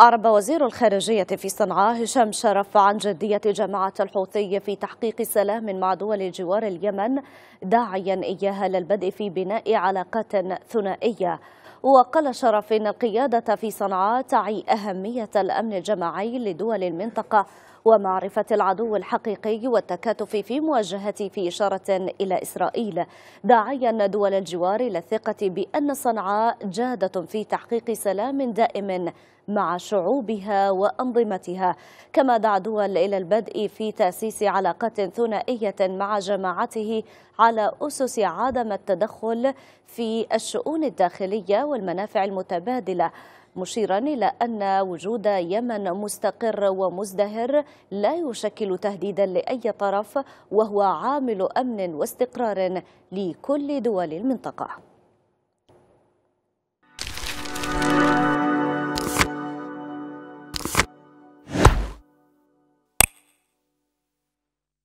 أعرب وزير الخارجية في صنعاء هشام شرف عن جدية جماعة الحوثي في تحقيق سلام مع دول جوار اليمن داعيا إياها للبدء في بناء علاقات ثنائية وقال شرف إن القيادة في صنعاء تعي أهمية الأمن الجماعي لدول المنطقة ومعرفة العدو الحقيقي والتكاتف في مواجهته في إشارة إلى إسرائيل داعيا دول الجوار إلى الثقة بأن صنعاء جادة في تحقيق سلام دائم مع شعوبها وأنظمتها كما دعا دول إلى البدء في تأسيس علاقات ثنائية مع جماعته على أسس عدم التدخل في الشؤون الداخلية والمنافع المتبادلة مشيرا إلى أن وجود يمن مستقر ومزدهر لا يشكل تهديدا لأي طرف وهو عامل أمن واستقرار لكل دول المنطقة